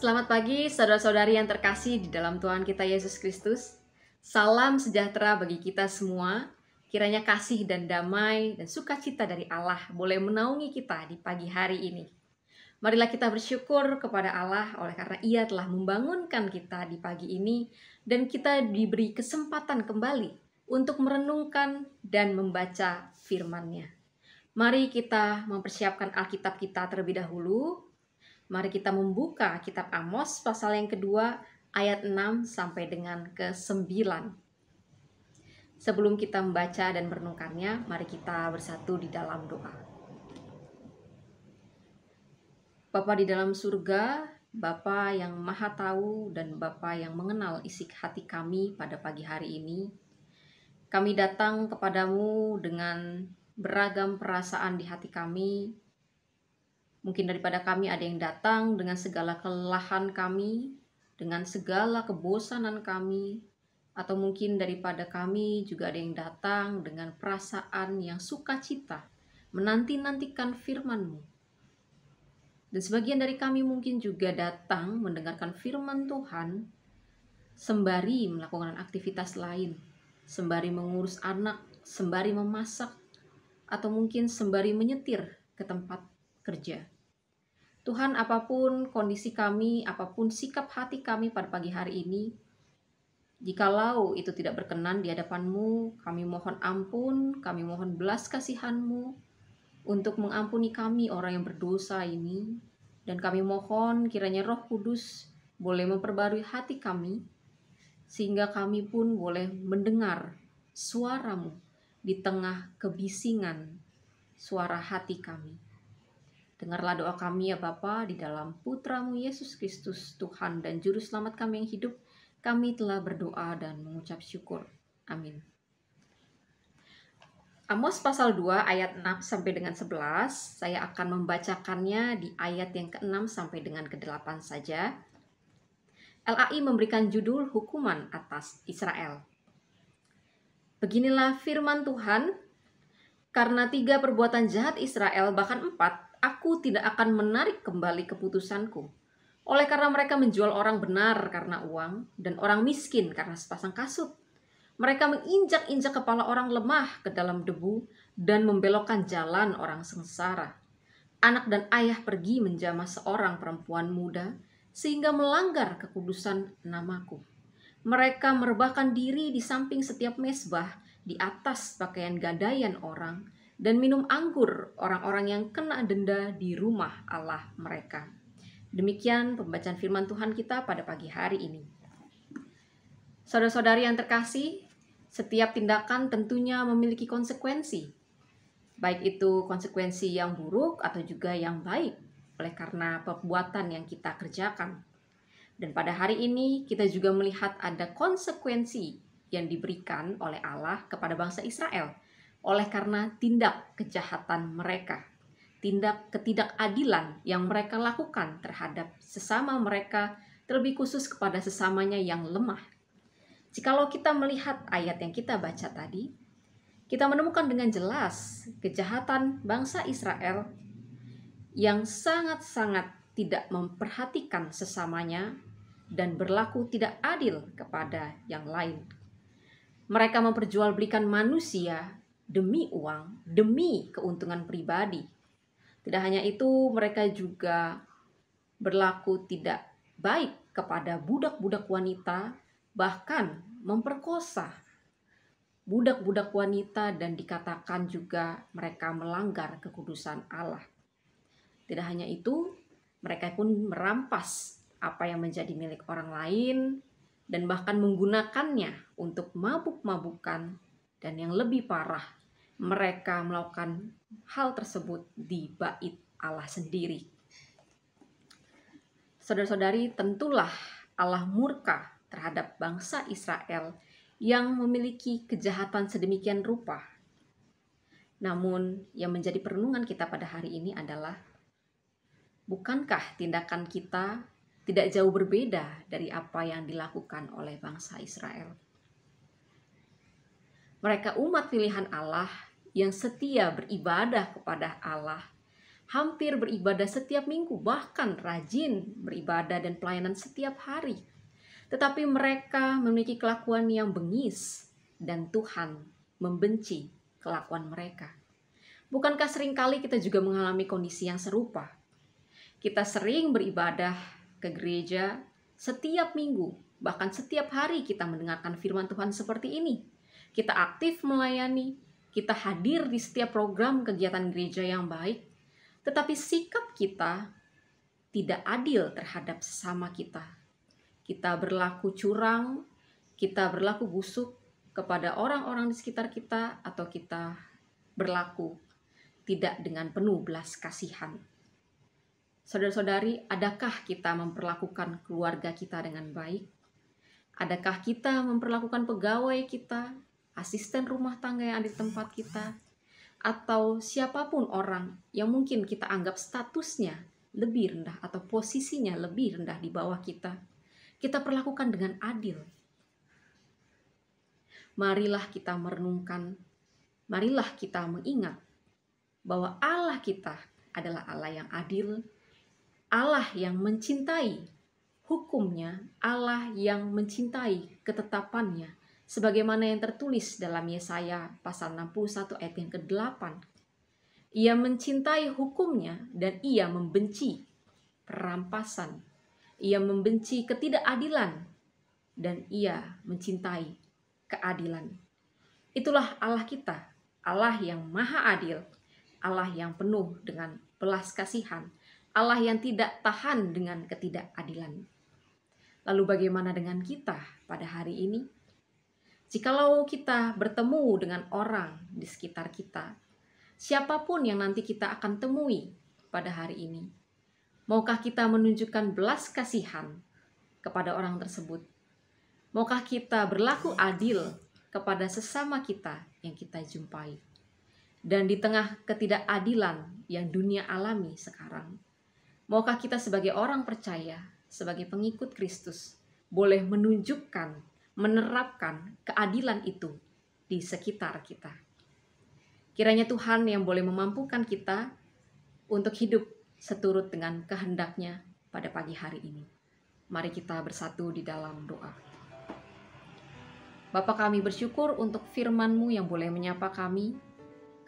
Selamat pagi saudara-saudari yang terkasih di dalam Tuhan kita Yesus Kristus. Salam sejahtera bagi kita semua. Kiranya kasih dan damai dan sukacita dari Allah boleh menaungi kita di pagi hari ini. Marilah kita bersyukur kepada Allah oleh karena Ia telah membangunkan kita di pagi ini dan kita diberi kesempatan kembali untuk merenungkan dan membaca firman-Nya. Mari kita mempersiapkan Alkitab kita terlebih dahulu Mari kita membuka kitab Amos pasal yang kedua ayat 6 sampai dengan ke 9. Sebelum kita membaca dan merenungkannya, mari kita bersatu di dalam doa. Bapa di dalam surga, Bapa yang maha tahu dan Bapa yang mengenal isi hati kami pada pagi hari ini, kami datang kepadamu dengan beragam perasaan di hati kami, Mungkin daripada kami ada yang datang dengan segala kelelahan kami, dengan segala kebosanan kami, atau mungkin daripada kami juga ada yang datang dengan perasaan yang sukacita, menanti-nantikan firman-Mu. Dan sebagian dari kami mungkin juga datang mendengarkan firman Tuhan sembari melakukan aktivitas lain, sembari mengurus anak, sembari memasak, atau mungkin sembari menyetir ke tempat kerja. Tuhan, apapun kondisi kami, apapun sikap hati kami pada pagi hari ini, jikalau itu tidak berkenan di hadapan-Mu, kami mohon ampun, kami mohon belas kasihan-Mu untuk mengampuni kami orang yang berdosa ini, dan kami mohon kiranya roh kudus boleh memperbarui hati kami, sehingga kami pun boleh mendengar suaramu di tengah kebisingan suara hati kami. Dengarlah doa kami ya Bapa di dalam putramu Yesus Kristus Tuhan dan Juru Selamat kami yang hidup. Kami telah berdoa dan mengucap syukur. Amin. Amos pasal 2 ayat 6 sampai dengan 11, saya akan membacakannya di ayat yang ke-6 sampai dengan ke-8 saja. LAI memberikan judul hukuman atas Israel. Beginilah firman Tuhan, karena tiga perbuatan jahat Israel bahkan empat aku tidak akan menarik kembali keputusanku. Oleh karena mereka menjual orang benar karena uang dan orang miskin karena sepasang kasut. Mereka menginjak-injak kepala orang lemah ke dalam debu dan membelokkan jalan orang sengsara. Anak dan ayah pergi menjamah seorang perempuan muda sehingga melanggar kekudusan namaku. Mereka merebahkan diri di samping setiap mesbah di atas pakaian gadaian orang dan minum anggur orang-orang yang kena denda di rumah Allah mereka. Demikian pembacaan firman Tuhan kita pada pagi hari ini. Saudara-saudari yang terkasih, setiap tindakan tentunya memiliki konsekuensi, baik itu konsekuensi yang buruk atau juga yang baik, oleh karena perbuatan yang kita kerjakan. Dan pada hari ini kita juga melihat ada konsekuensi yang diberikan oleh Allah kepada bangsa Israel oleh karena tindak kejahatan mereka, tindak ketidakadilan yang mereka lakukan terhadap sesama mereka, terlebih khusus kepada sesamanya yang lemah. Jikalau kita melihat ayat yang kita baca tadi, kita menemukan dengan jelas kejahatan bangsa Israel yang sangat-sangat tidak memperhatikan sesamanya dan berlaku tidak adil kepada yang lain. Mereka memperjualbelikan manusia demi uang, demi keuntungan pribadi. Tidak hanya itu, mereka juga berlaku tidak baik kepada budak-budak wanita, bahkan memperkosa budak-budak wanita dan dikatakan juga mereka melanggar kekudusan Allah. Tidak hanya itu, mereka pun merampas apa yang menjadi milik orang lain dan bahkan menggunakannya untuk mabuk-mabukan dan yang lebih parah mereka melakukan hal tersebut di bait Allah sendiri. Saudara-saudari, tentulah Allah murka terhadap bangsa Israel yang memiliki kejahatan sedemikian rupa. Namun, yang menjadi perenungan kita pada hari ini adalah bukankah tindakan kita tidak jauh berbeda dari apa yang dilakukan oleh bangsa Israel? Mereka umat pilihan Allah yang setia beribadah kepada Allah. Hampir beribadah setiap minggu, bahkan rajin beribadah dan pelayanan setiap hari. Tetapi mereka memiliki kelakuan yang bengis dan Tuhan membenci kelakuan mereka. Bukankah seringkali kita juga mengalami kondisi yang serupa? Kita sering beribadah ke gereja setiap minggu, bahkan setiap hari kita mendengarkan firman Tuhan seperti ini. Kita aktif melayani, kita hadir di setiap program kegiatan gereja yang baik, tetapi sikap kita tidak adil terhadap sesama kita. Kita berlaku curang, kita berlaku busuk kepada orang-orang di sekitar kita, atau kita berlaku tidak dengan penuh belas kasihan. Saudara-saudari, adakah kita memperlakukan keluarga kita dengan baik? Adakah kita memperlakukan pegawai kita, asisten rumah tangga yang ada di tempat kita, atau siapapun orang yang mungkin kita anggap statusnya lebih rendah atau posisinya lebih rendah di bawah kita, kita perlakukan dengan adil. Marilah kita merenungkan, marilah kita mengingat bahwa Allah kita adalah Allah yang adil, Allah yang mencintai hukumnya, Allah yang mencintai ketetapannya, sebagaimana yang tertulis dalam Yesaya pasal 61 ayat yang ke-8. Ia mencintai hukumnya dan ia membenci perampasan. Ia membenci ketidakadilan dan ia mencintai keadilan. Itulah Allah kita, Allah yang maha adil, Allah yang penuh dengan belas kasihan, Allah yang tidak tahan dengan ketidakadilan. Lalu bagaimana dengan kita pada hari ini? Jikalau kita bertemu dengan orang di sekitar kita, siapapun yang nanti kita akan temui pada hari ini, maukah kita menunjukkan belas kasihan kepada orang tersebut? Maukah kita berlaku adil kepada sesama kita yang kita jumpai? Dan di tengah ketidakadilan yang dunia alami sekarang, maukah kita sebagai orang percaya, sebagai pengikut Kristus, boleh menunjukkan menerapkan keadilan itu di sekitar kita. Kiranya Tuhan yang boleh memampukan kita untuk hidup seturut dengan kehendaknya pada pagi hari ini. Mari kita bersatu di dalam doa. Bapa kami bersyukur untuk firman-Mu yang boleh menyapa kami.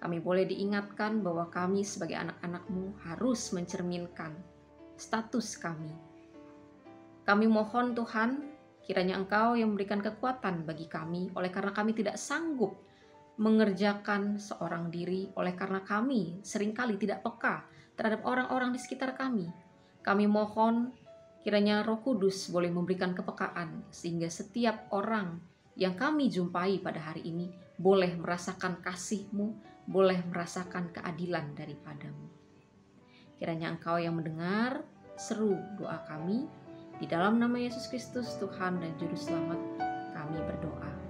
Kami boleh diingatkan bahwa kami sebagai anak-anak-Mu harus mencerminkan status kami. Kami mohon Tuhan Kiranya Engkau yang memberikan kekuatan bagi kami, oleh karena kami tidak sanggup mengerjakan seorang diri, oleh karena kami seringkali tidak peka terhadap orang-orang di sekitar kami. Kami mohon kiranya Roh Kudus boleh memberikan kepekaan, sehingga setiap orang yang kami jumpai pada hari ini boleh merasakan kasih-Mu, boleh merasakan keadilan daripadamu. Kiranya Engkau yang mendengar, seru doa kami, di dalam nama Yesus Kristus Tuhan dan Juru Selamat kami berdoa.